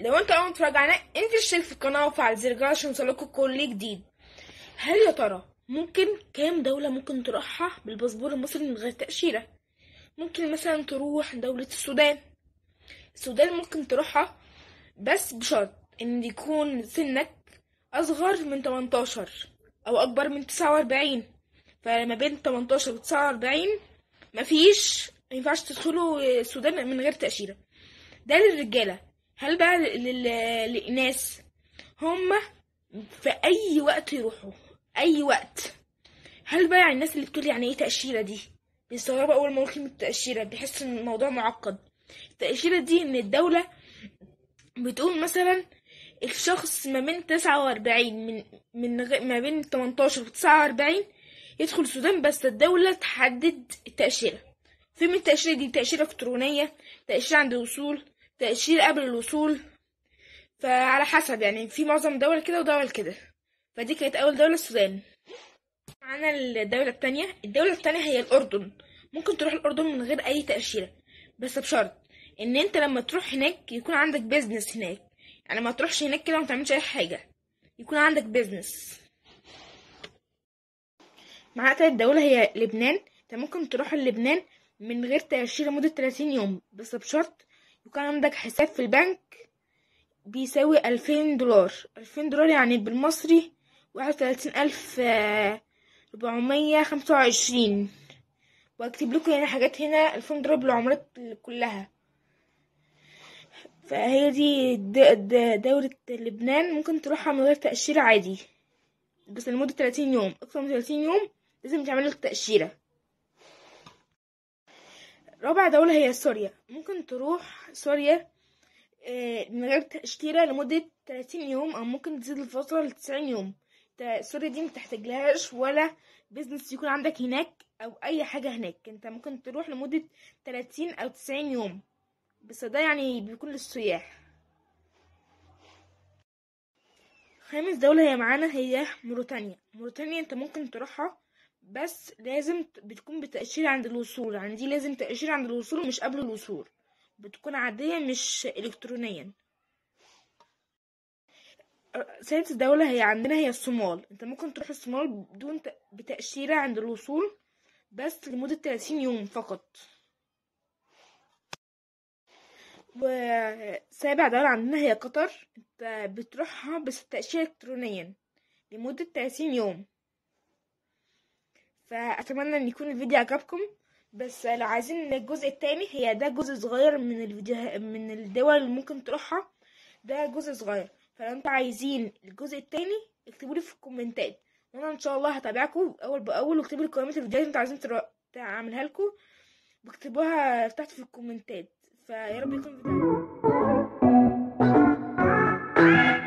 لو انت اول علينا انت اشترك في القناه وفعل زر الجرس عشان يوصلكوا كل جديد هل يا ترى ممكن كام دوله ممكن تروحها بالباسبور المصري من غير تاشيره ممكن مثلا تروح دوله السودان السودان ممكن تروحها بس بشرط ان يكون سنك اصغر من 18 او اكبر من 49 فما بين 18 و 49 مفيش ما ينفعش تدخلوا السودان من غير تأشيرة ده للرجالة هل بقى للناس هم في أي وقت يروحوا أي وقت هل بقى يعني الناس اللي بتقول يعني ايه تأشيرة دي بيستغربوا أول ما يروحوا من التأشيرة بيحس إن الموضوع معقد التأشيرة دي إن الدولة بتقول مثلا الشخص ما بين تسعة وأربعين من من ما بين تمنتاشر وتسعة وأربعين يدخل السودان بس الدولة تحدد التأشيرة في من التأشيرة دي تأشيرة إلكترونية تأشيرة عند الوصول تأشيرة قبل الوصول فعلى حسب يعني في معظم دول كده ودول كده فدي كانت أول دولة السودان معانا الدولة التانية الدولة التانية هي الأردن ممكن تروح الأردن من غير أي تأشيرة بس بشرط إن أنت لما تروح هناك يكون عندك بيزنس هناك يعني ما تروحش هناك كده ومتعملش تعملش أي حاجة يكون عندك بيزنس تلات الدولة هي لبنان انت ممكن تروح لبنان من غير تأشيرة لمدة تلاتين يوم بس بشرط يكون عندك حساب في البنك بيساوي ألفين دولار ألفين دولار يعني بالمصري واحد وتلاتين ألف آه، ربعمية خمسة وعشرين وأكتب لكم هنا يعني حاجات هنا ألفين دولار بالعملات كلها فهي دي دولة لبنان ممكن تروحها من غير تأشيرة عادي بس لمدة تلاتين يوم أكتر من تلاتين يوم لازم تعمل لك تأشيرة رابع دولة هي سوريا ممكن تروح سوريا آه، من غير تأشيرة لمدة 30 يوم أو ممكن تزيد الفترة ل 90 يوم سوريا دي متحتاجلهاش ولا بيزنس يكون عندك هناك أو أي حاجة هناك أنت ممكن تروح لمدة 30 أو 90 يوم بس ده يعني بيكون للسياح خامس دولة هي معانا هي موريتانيا موريتانيا انت ممكن تروحها بس لازم بتكون بتأشيرة عند الوصول يعني دي لازم تأشيرة عند الوصول مش قبل الوصول بتكون عادية مش إلكترونيا سيدة الدولة هي عندنا هي الصومال انت ممكن تروح الصومال بدون بتأشيرة عند الوصول بس لمدة 30 يوم فقط وسابع دولة عندنا هي قطر انت بتروحها بس تأشيرة إلكترونيا لمدة 30 يوم فاتمنى ان يكون الفيديو عجبكم بس لو عايزين الجزء التاني هي ده جزء صغير من الفيديو من الدول اللي ممكن تروحها ده جزء صغير فلو انتوا عايزين الجزء التاني اكتبوا لي في الكومنتات وانا ان شاء الله هتابعكم اول باول واكتبوا لي كومنت الفيديوهات اللي انتوا عايزين تر... اعملها لكم واكتبوها تحت في الكومنتات فيا رب يكون الفيديو